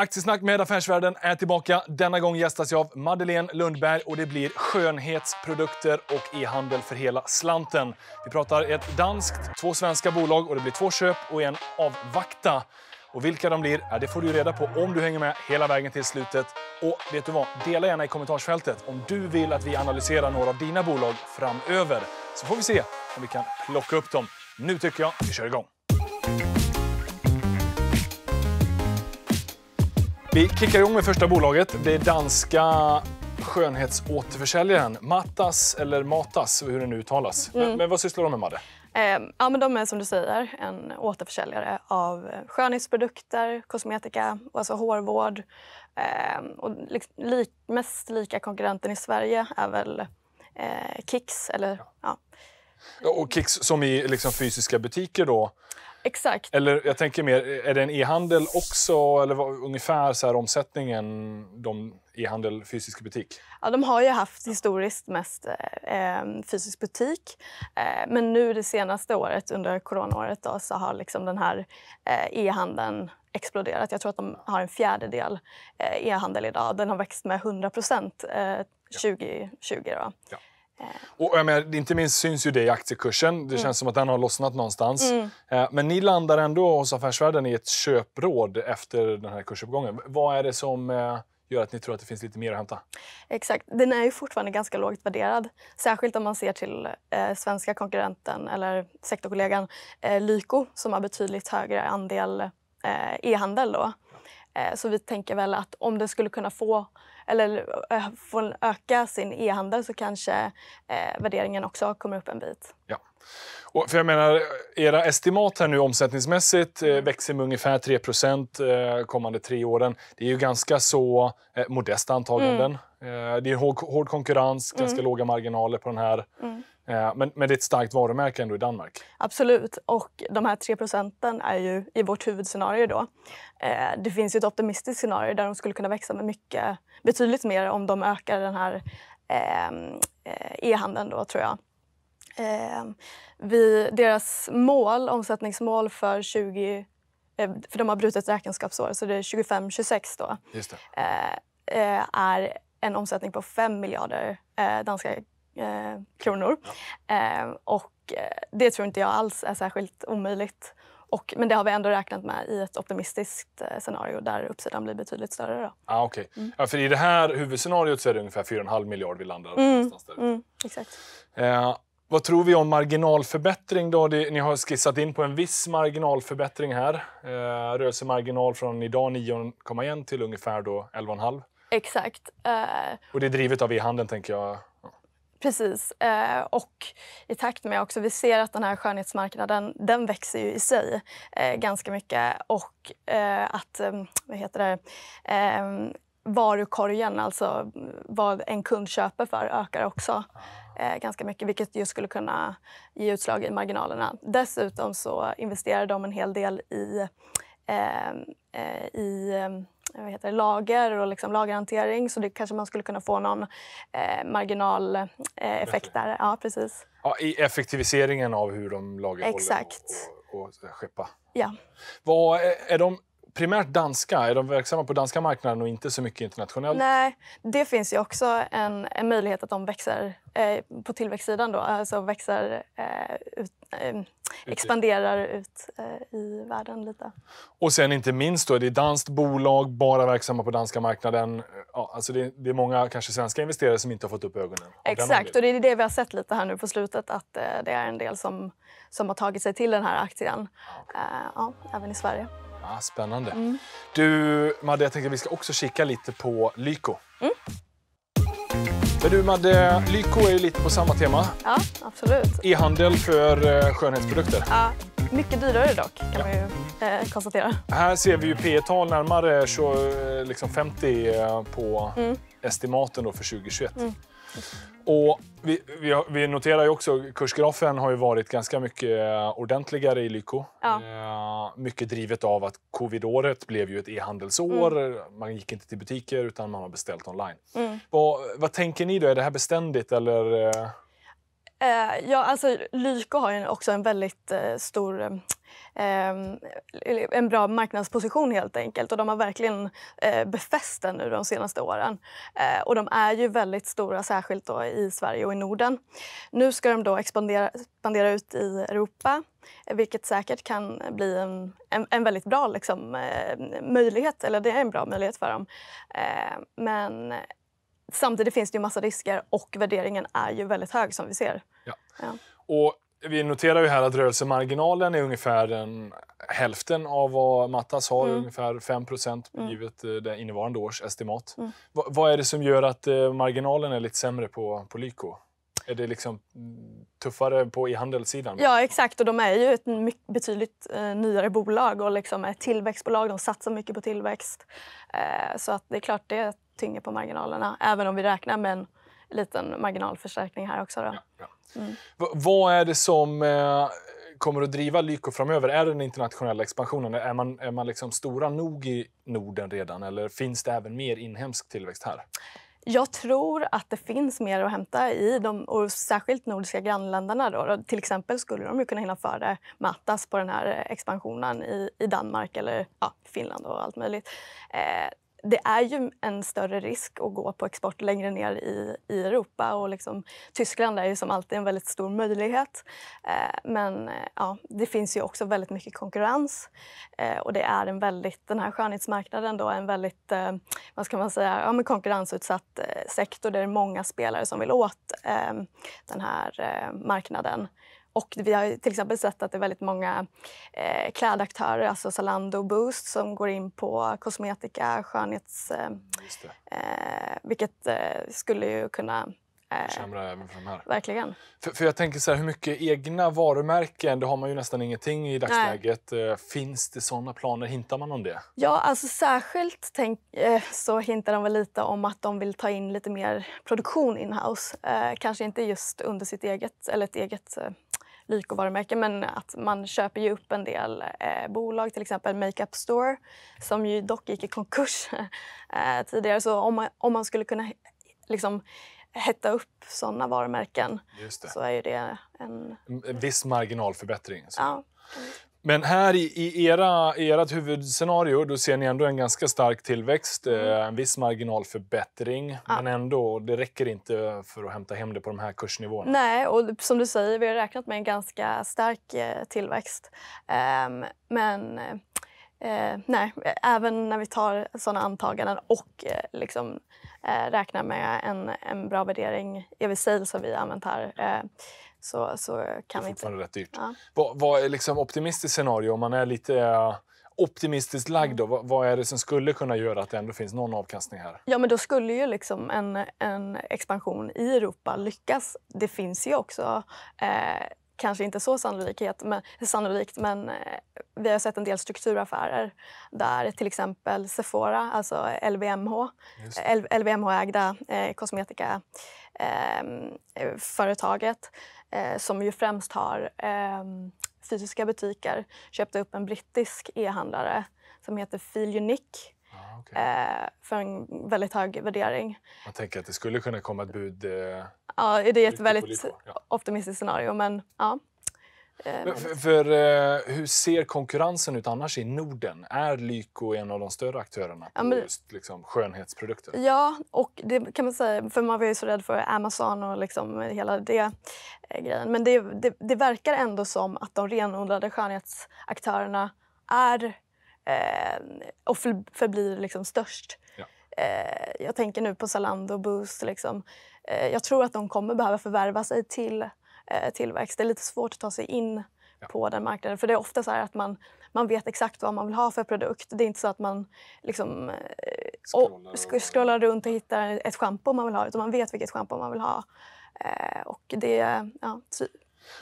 Aktiesnack med Affärsvärlden är tillbaka. Denna gång gästas jag av Madeleine Lundberg och det blir skönhetsprodukter och e-handel för hela slanten. Vi pratar ett danskt, två svenska bolag och det blir två köp och en avvakta. Och vilka de blir, det får du reda på om du hänger med hela vägen till slutet. Och vet du vad? Dela gärna i kommentarsfältet om du vill att vi analyserar några av dina bolag framöver. Så får vi se om vi kan plocka upp dem. Nu tycker jag vi kör igång. Vi kickar igång med första bolaget. Det är danska skönhetsåterförsäljaren Matas, eller Matas, hur det nu uttalas. Mm. Men, men, vad sysslar de med, Madde? Eh, ja, men de är som du säger en återförsäljare av skönhetsprodukter, kosmetika, alltså hårvård. Eh, och li mest lika konkurrenten i Sverige är väl eh, Kicks. Eller, ja. ja. Och Kicks som i liksom, fysiska butiker då? Exakt. Eller jag tänker mer, är det en e-handel också? Eller vad, ungefär så här omsättningen, de e-handel, fysisk butik? Ja, de har ju haft historiskt mest eh, eh fysisk butik. Eh, men nu det senaste året, under coronaåret, då, så har liksom den här eh, e-handeln exploderat. Jag tror att de har en fjärdedel eh, e-handel idag. Den har växt med 100 procent 2020. Eh, då. Ja. Eh. Och jag menar, inte minst syns ju det i aktiekursen. Det mm. känns som att den har lossnat någonstans. Mm. Eh, men ni landar ändå hos Affärsvärlden i ett köpråd efter den här kursuppgången. Vad är det som eh, gör att ni tror att det finns lite mer att hämta? Exakt. Den är ju fortfarande ganska lågt värderad. Särskilt om man ser till eh, svenska konkurrenten eller sektorkollegan eh, Lyko som har betydligt högre andel e-handel. Då. Eh, så vi tänker väl att om den skulle kunna få eller eh, får öka sin e-handel så kanske eh, värderingen också kommer upp en bit. Ja. Och för jag menar, era estimat här nu omsättningsmässigt eh, mm. växer med ungefär 3 eh, kommande tre åren. Det är ju ganska så eh, modesta antaganden. Mm. Eh, det är hård, hård konkurrens, mm. ganska mm. låga marginaler på den här mm. Eh, men, men, det är ett starkt varumärke ändå i Danmark? Absolut. Och de här 3 procenten är ju i vårt huvudscenario. Då. Eh, det finns ju ett optimistiskt scenario där de skulle kunna växa med mycket, betydligt mer om de ökar den här ehm, eh, e-handeln, då, tror jag. Ehm, vi, deras mål, omsättningsmål för 20... För de har brutit räkenskapsår, så det är 25-26 då. Just det. är en omsättning på 5 miljarder danska eh, kronor. Ja. Eh, och eh, det tror inte jag alls är särskilt omöjligt. Och, men det har vi ändå räknat med i ett optimistiskt eh, scenario där uppsidan blir betydligt större. Då. Ah, okay. Mm. ja, för I det här huvudscenariot så är det ungefär 4,5 miljarder vi landar mm. mm. exakt. Eh, vad tror vi om marginalförbättring? Då? ni har skissat in på en viss marginalförbättring här. rörelsemarginal från idag 9,1 till ungefär 11,5. Exakt. Och det är drivet av e-handeln, tänker jag? Precis. Eh, och i takt med också, vi ser att den här skönhetsmarknaden den växer ju i sig eh, ganska mycket. Och eh, att, eh, vad heter det, eh, varukorgen, alltså vad en kund köper för, ökar också eh, ganska mycket vilket ju skulle kunna ge utslag i marginalerna. Dessutom så investerar de en hel del i, i vad heter det, lager och liksom lagerhantering så det kanske man skulle kunna få någon eh, marginaleffekt eh, där. Ja, precis. Ja, I effektiviseringen av hur de lagerhåller Exakt. och, och, och skeppa. Ja. Vad, är de primärt danska? Är de verksamma på danska marknaden och inte så mycket internationellt? Nej, det finns ju också en, en möjlighet att de växer eh, på tillväxtsidan då, alltså växer eh, ut eh, expanderar ut eh, i världen lite. Och sen inte minst, då, det är danskt bolag, bara verksamma på danska marknaden. Eh, ja, alltså det, det är många, kanske svenska investerare, som inte har fått upp ögonen. Exakt, och det är det vi har sett lite här nu på slutet, att eh, det är en del som, som har tagit sig till den här aktien, ja, eh, även i Sverige. Ja, ah, spännande. Mm. Du, Madde, jag tänkte att vi ska också kika lite på Lyko. Mm. Men du Madde, Lyko är ju lite på samma tema. Ja, absolut. E-handel för eh, skönhetsprodukter. Ja, mycket dyrare dock kan ja. man ju eh, konstatera. Här ser vi ju P-tal närmare så, eh, liksom 50 på mm. estimaten då för 2021. Mm. Och vi, vi, vi, noterar ju också att kursgrafen har ju varit ganska mycket ordentligare i Lyko. Ja. Eh, mycket drivet av att covidåret blev ju ett e-handelsår. Mm. Man gick inte till butiker utan man har beställt online. Mm. Och, vad tänker ni då? Är det här beständigt eller? Eh? Eh, ja, alltså, Lyko har ju också en väldigt eh, stor eh, en bra marknadsposition helt enkelt och de har verkligen befäst den nu de senaste åren. Och de är ju väldigt stora särskilt då i Sverige och i Norden. Nu ska de då expandera, expandera ut i Europa vilket säkert kan bli en, en, en väldigt bra liksom, möjlighet, eller det är en bra möjlighet för dem. Men samtidigt finns det ju massa risker och värderingen är ju väldigt hög som vi ser. Ja. ja. Och vi noterar ju här att rörelsemarginalen är ungefär en, hälften av vad Mattas har, mm. ungefär 5 procent mm. givet eh, det innevarande års estimat. Mm. vad är det som gör att eh, marginalen är lite sämre på, på Lyko? Är det liksom mm, tuffare på e-handelssidan? Ja, exakt. Och de är ju ett betydligt eh, nyare bolag och liksom ett tillväxtbolag. De satsar mycket på tillväxt. Eh, så att det är klart, det tynger på marginalerna även om vi räknar med en liten marginalförstärkning här också. Då. Ja, ja. Mm. Vad är det som eh, kommer att driva Lyko framöver? Är det den internationella expansionen? Är man, är man liksom stora nog i Norden redan eller finns det även mer inhemsk tillväxt här? Jag tror att det finns mer att hämta i de och särskilt nordiska grannländerna. Då. Till exempel skulle de ju kunna hinna före Matas på den här eh, expansionen i, i Danmark eller ja, Finland och allt möjligt. Eh, det är ju en större risk att gå på export längre ner i, i Europa. Och liksom, Tyskland är ju som alltid en väldigt stor möjlighet. Eh, men eh, ja, det finns ju också väldigt mycket konkurrens. Eh, och det är en väldigt, den här skönhetsmarknaden då är en väldigt eh, vad ska man säga, ja, men konkurrensutsatt eh, sektor där det är många spelare som vill åt eh, den här marknaden. Och vi har till exempel sett att det är väldigt många eh, klädaktörer, alltså Zalando och Boost, som går in på kosmetika, skönhets... Eh, eh, vilket eh, skulle ju kunna försämra eh, även för de här. Verkligen. För, för, jag tänker så här, hur mycket egna varumärken, det har man ju nästan ingenting i dagsläget. Nej. Eh, finns det sådana planer? Hintar man om det? Ja, alltså särskilt tänk, så hintar de väl lite om att de vill ta in lite mer produktion in-house. Kanske inte just under sitt eget, eller ett eget lykovarumärke men att man köper ju upp en del eh, bolag, till exempel Makeup Store som ju dock gick i konkurs eh, tidigare. Så om man, om man skulle kunna liksom, hetta upp sådana varumärken så är ju det en... En viss marginalförbättring. Så. Ja. Men här i, i era, ert huvudscenario då ser ni ändå en ganska stark tillväxt, mm. Eh, en viss marginalförbättring. Ja. Men ändå, det räcker inte för att hämta hem det på de här kursnivåerna. Nej, och som du säger, vi har räknat med en ganska stark eh, tillväxt. Um, men Eh, nej, även när vi tar sådana antaganden och eh, liksom, eh, räknar med en, en bra värdering, EV sale som vi har använt här, eh, så, så kan vi inte... Det är fortfarande rätt dyrt. Ja. Vad, vad, är liksom optimistiskt scenario om man är lite eh, optimistiskt lagd då, vad, vad, är det som skulle kunna göra att det ändå finns någon avkastning här? Ja, men då skulle ju liksom en, en expansion i Europa lyckas. Det finns ju också eh, kanske inte så sannolikhet, men, sannolikt, men eh, vi har sett en del strukturaffärer där till exempel Sephora, alltså LVMH, LVMH-ägda eh, kosmetikaföretaget, ehm, eh, som ju främst har eh, fysiska butiker köpte upp en brittisk e-handlare som heter Feel Unique ah, okay. Eh, för en väldigt hög värdering. Man tänker att det skulle kunna komma ett bud. Eh, ja, det är ett väldigt ja. optimistiskt scenario. Men, ja. Eh, men... För, för, eh, hur ser konkurrensen ut annars i Norden? Är Lyko en av de större aktörerna på ja, men... just liksom, skönhetsprodukter? Ja, och det kan man säga, för man var ju så rädd för Amazon och liksom hela det eh, grejen. Men det, det, det verkar ändå som att de renodlade skönhetsaktörerna är eh, och förblir liksom störst. Ja. Eh, jag tänker nu på Zalando och Boozt. Liksom. Eh, jag tror att de kommer behöva förvärva sig till Eh, tillväxt. Det är lite svårt att ta sig in ja. på den marknaden. För det är ofta så att man, man vet exakt vad man vill ha för produkt. Det är inte så att man liksom, eh, scrollar, runt och hittar ett schampo man vill ha utan man vet vilket schampo man vill ha. Eh, och det, ja,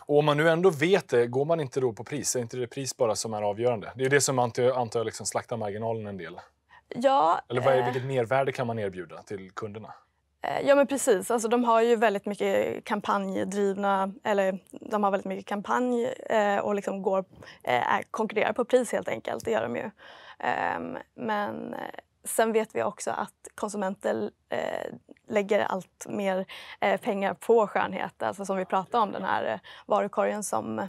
och om man nu ändå vet det, går man inte då på pris? Är inte det pris bara som är avgörande? Det är det som antar, antar liksom slaktar marginalen en del. Ja, Eller vad är, vilket mervärde kan man erbjuda till kunderna? Eh, ja men precis, alltså, de har ju väldigt mycket kampanjdrivna, eller de har väldigt mycket kampanj eh, och liksom går, eh, konkurrerar på pris helt enkelt, det gör de ju. Ehm, eh, men sen vet vi också att konsumenter eh, lägger allt mer eh, pengar på skönhet, alltså som vi pratade om den här varukorgen som...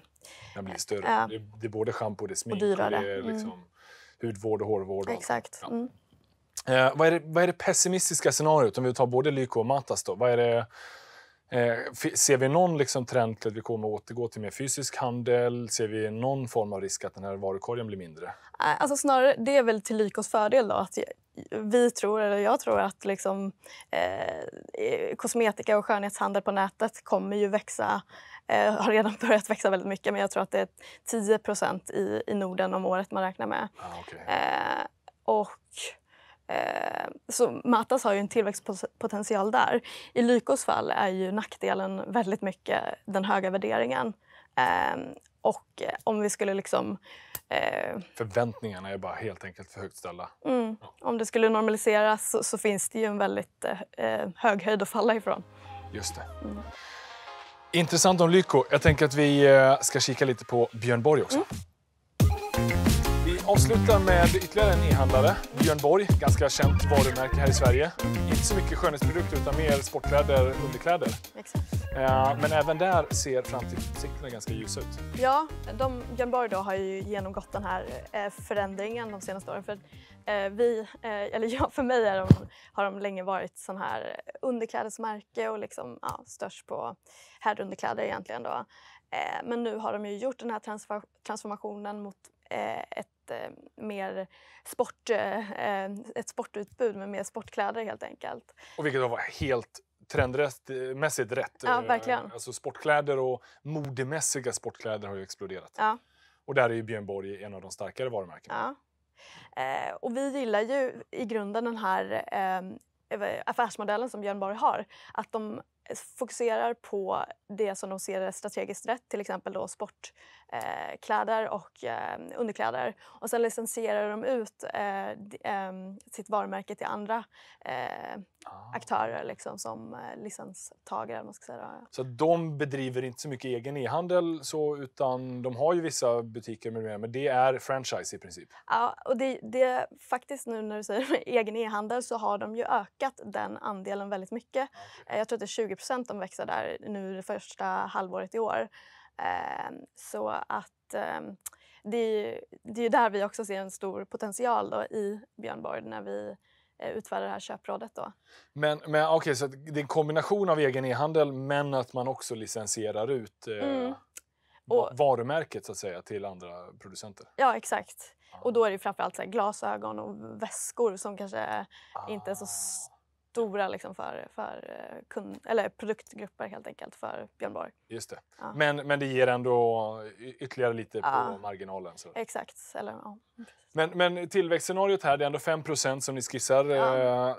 Den blir större. det, är både schampo, det är smink och, dyrare. och det är mm. liksom mm. hudvård och hårvård. Och Exakt. Ja. Mm. Eh, vad, är det, vad är det pessimistiska scenariot, om vi tar både Lyko och Matas? Då? Vad är det, eh, ser vi någon liksom trend till att vi kommer återgå till mer fysisk handel? Ser vi någon form av risk att den här varukorgen blir mindre? Eh, alltså snarare, det är väl till Lykos fördel då, att vi tror, eller jag tror att liksom, eh, kosmetika och skönhetshandel på nätet kommer ju växa. Eh, har redan börjat växa väldigt mycket men jag tror att det är 10 i, i Norden om året man räknar med. Ah, okay. eh, och Eh, så Matas har ju en tillväxtpotential där. I Lykos fall är ju nackdelen väldigt mycket den höga värderingen. Ehm, och om vi skulle liksom... Eh, Förväntningarna är bara helt enkelt för högt ställda. Mm. Om det skulle normaliseras så, så, finns det ju en väldigt eh, hög höjd att falla ifrån. Just det. Mm. Intressant om Lyko. Jag tänker att vi ska kika lite på Björn Borg också. Mm avslutar med ytterligare en e-handlare, Björn Borg, ganska känt varumärke här i Sverige. Inte så mycket skönhetsprodukter utan mer sportkläder, underkläder. Exakt. Eh, men även där ser framtidsutsikterna ganska ljusa ut. Ja, de, Björn Borg då har ju genomgått den här eh, förändringen de senaste åren. För eh, vi, eller jag, för mig de, har de länge varit sån här underklädesmärke och liksom, ja, störst på herrunderkläder egentligen. Då. Men nu har de ju gjort den här transformationen mot ett ett, eh, mer sport, eh, eh, ett sportutbud med mer sportkläder helt enkelt. Och vilket var helt trendmässigt rätt. Ja, verkligen. Alltså sportkläder och modemässiga sportkläder har ju exploderat. Ja. Och där är ju Björn Borg en av de starkare varumärkena. Ja. Eh, och vi gillar ju i grunden den här eh, affärsmodellen som Björn Borg har. Att de fokuserar på det som de ser är strategiskt rätt, till exempel då sportkläder eh, och eh, underkläder. Och sen licensierar de ut eh, ehm, sitt varumärke till andra eh, ah. aktörer liksom, som eh, licenstagare. Man ska säga. Så de bedriver inte så mycket egen e-handel utan de har ju vissa butiker med mer, men det är franchise i princip? Ja, och det, det faktiskt nu när du säger egen e-handel så har de ju ökat den andelen väldigt mycket. Ah, okay. Eh, jag tror att det är 20 procent de växer där nu det första halvåret i år. Ehm, så att ehm, det är, det är där vi också ser en stor potential då i Borg när vi eh, utfärdar det här köprådet. Då. Men, men okej, okay, så det är en kombination av egen e-handel men att man också licensierar ut eh, mm. och, varumärket så att säga till andra producenter? Ja, exakt. Ah. Och då är det framförallt så här, glasögon och väskor som kanske ah. inte är så ah stora liksom för, för eh, kund, eller produktgrupper helt enkelt för Björn Borg. Just det. Ja. Men, men det ger ändå ytterligare lite ja. på marginalen. Så. Exakt. Eller, ja. men, men tillväxtscenariot här, det är ändå 5 som ni skissar. Ja. Eh,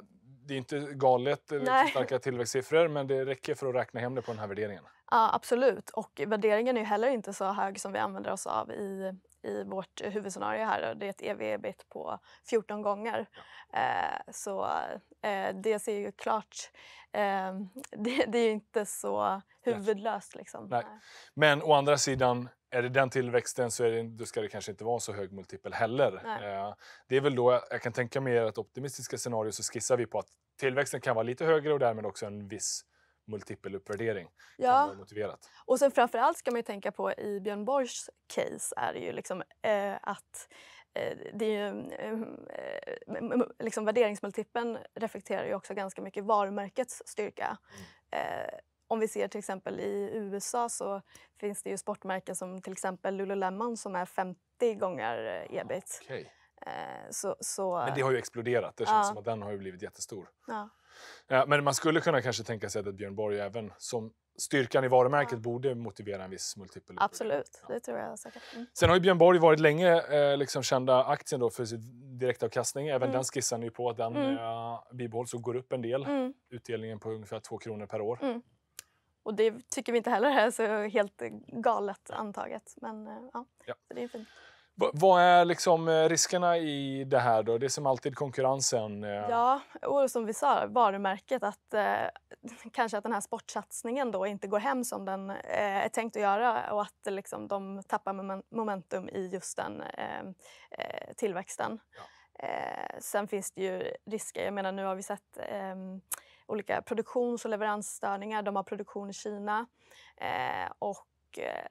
det är inte galet Nej. starka tillväxtsiffror men det räcker för att räkna hem det på den här värderingen. Ja absolut och värderingen är ju heller inte så hög som vi använder oss av i, i vårt huvudscenario här. Det är ett ev-ebit på 14 gånger. Ja. Eh, så eh, det ser ju klart... Eh, det, det, är inte så huvudlöst. Liksom. Nej. Men å andra sidan, är det den tillväxten så är det, då ska det kanske inte vara så hög multipel heller. Nej. Eh, det är väl då, jag kan tänka mig i ert optimistiska scenario så skissar vi på att tillväxten kan vara lite högre och därmed också en viss multipeluppvärdering ja. kan vara motiverat. Och sen framförallt ska man tänka på i Björn Borgs case är det ju liksom, eh, att eh, det är ju, eh, eh, liksom värderingsmultipeln reflekterar ju också ganska mycket varumärkets styrka. Mm. om vi ser till exempel i USA så finns det ju sportmärken som till exempel Lululemon som är 50 gånger ebit. Okay. Så, så, Men det har ju exploderat. Det känns ja. som att den har blivit jättestor. Ja. Ja, eh, men man skulle kunna kanske tänka sig att Björn Borg även som styrkan i varumärket ja. borde motivera en viss multipel. Absolut, ja. det tror jag säkert. Mm. Sen har ju Björn Borg varit länge eh, liksom kända aktien då för sin direktavkastning. Även mm. den skissar ni på att den mm. eh, bibehålls och går upp en del. Mm. Utdelningen på ungefär 2 kronor per år. Mm. Och det tycker vi inte heller är så helt galet antaget. Men eh, ja, Så det är fint. Vad är liksom eh, riskerna i det här då? Det är som alltid konkurrensen. Eh. Ja, och som vi sa, varumärket att eh, kanske att den här sportsatsningen då inte går hem som den eh, är tänkt att göra och att liksom, de tappar momentum i just den eh, eh tillväxten. Ja. sen finns det ju risker. Jag menar, nu har vi sett ehm, olika produktions och leveransstörningar. De har produktion i Kina och och eh,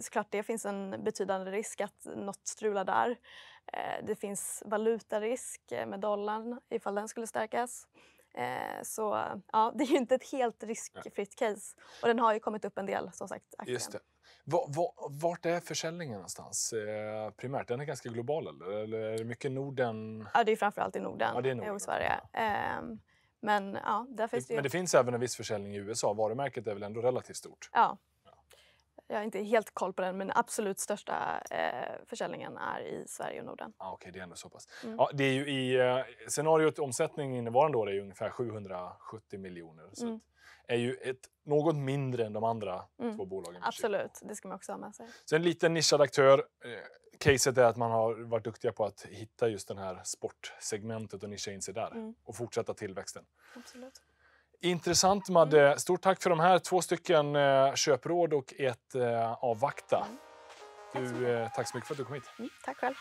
såklart det finns en betydande risk att något strular där. Eh, det finns valutarisk eh, med dollarn ifall den skulle stärkas. Eh, så ja, det är ju inte ett helt riskfritt case. Och den har ju kommit upp en del som sagt. Aktien. Just det. vart är försäljningen någonstans eh, primärt? Den är ganska global eller? eller är det mycket Norden? Ja, det är framförallt i Norden, ja, det är Norden. Eh, och Sverige. Ja. Ehm, men ja, där finns det, det ju... Men det finns även en viss försäljning i USA. Varumärket är väl ändå relativt stort? Ja, jag har inte helt koll på den, men absolut största eh, försäljningen är i Sverige och Norden. Ah, Okej, okay, det är ändå så pass. Mm. Ja, det är ju i, eh, scenariot omsättning innevarande år är ju ungefär 770 miljoner. Så mm. är ju ett, något mindre än de andra mm. två bolagen. Absolut, det ska man också ha med sig. Så en liten nischad aktör. Eh, caset är att man har varit duktiga på att hitta just det här sportsegmentet och nischa in sig där mm. och fortsätta tillväxten. Absolut. Intressant Madde. Mm. Stort tack för de här två stycken eh, köpråd och ett eh, avvakta. Mm. Du, eh, tack så mycket för att du kom hit. Mm, tack själv.